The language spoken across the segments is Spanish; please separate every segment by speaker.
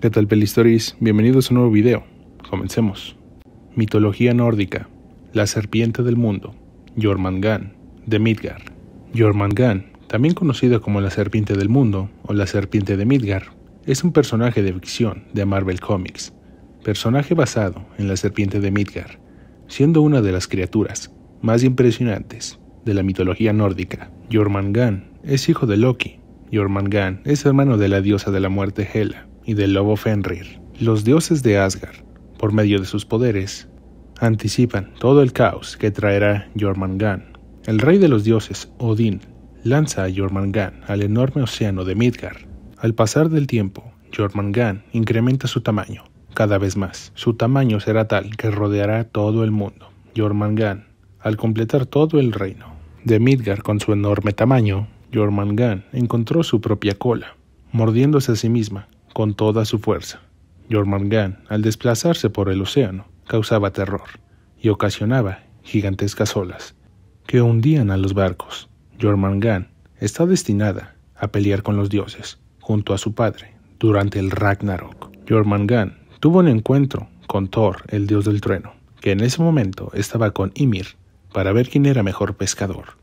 Speaker 1: ¿Qué tal Pelistoris? Bienvenidos a un nuevo video. Comencemos. Mitología nórdica. La serpiente del mundo. Jormungand de Midgar. Jormungand, también conocido como la serpiente del mundo o la serpiente de Midgar, es un personaje de ficción de Marvel Comics. Personaje basado en la serpiente de Midgar, siendo una de las criaturas más impresionantes de la mitología nórdica. Jormungand es hijo de Loki. Jormungand es hermano de la diosa de la muerte Hela y del lobo Fenrir. Los dioses de Asgard, por medio de sus poderes, anticipan todo el caos que traerá Jormungand. El rey de los dioses, Odín, lanza a Jormungand al enorme océano de Midgard. Al pasar del tiempo, Jormungand incrementa su tamaño cada vez más. Su tamaño será tal que rodeará todo el mundo. Jormungand, al completar todo el reino de Midgard con su enorme tamaño, Jormungand encontró su propia cola, mordiéndose a sí misma con toda su fuerza. Jormungand, al desplazarse por el océano, causaba terror y ocasionaba gigantescas olas que hundían a los barcos. Jormungand está destinada a pelear con los dioses junto a su padre durante el Ragnarok. Jormungand tuvo un encuentro con Thor, el dios del trueno, que en ese momento estaba con Ymir para ver quién era mejor pescador.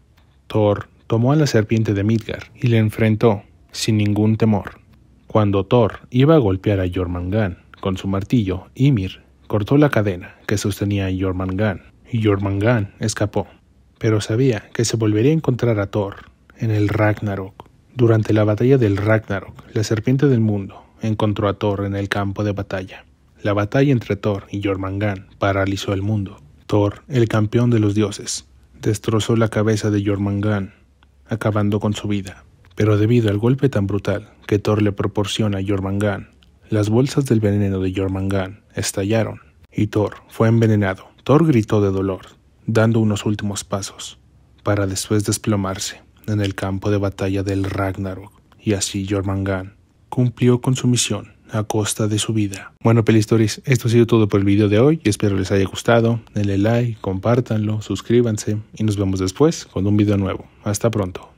Speaker 1: Thor tomó a la serpiente de Midgar y le enfrentó sin ningún temor. Cuando Thor iba a golpear a Jormungand con su martillo, Ymir cortó la cadena que sostenía a Jormungand y Jormungand escapó, pero sabía que se volvería a encontrar a Thor en el Ragnarok. Durante la batalla del Ragnarok, la serpiente del mundo encontró a Thor en el campo de batalla. La batalla entre Thor y Jormungand paralizó el mundo. Thor, el campeón de los dioses, destrozó la cabeza de Jormungand, acabando con su vida. Pero debido al golpe tan brutal que Thor le proporciona a Jormungand, las bolsas del veneno de Jormungand estallaron y Thor fue envenenado. Thor gritó de dolor, dando unos últimos pasos, para después desplomarse en el campo de batalla del Ragnarok. Y así Jormungand cumplió con su misión a costa de su vida. Bueno, Pelistoris, esto ha sido todo por el video de hoy. Espero les haya gustado. Denle like, compártanlo, suscríbanse y nos vemos después con un video nuevo. Hasta pronto.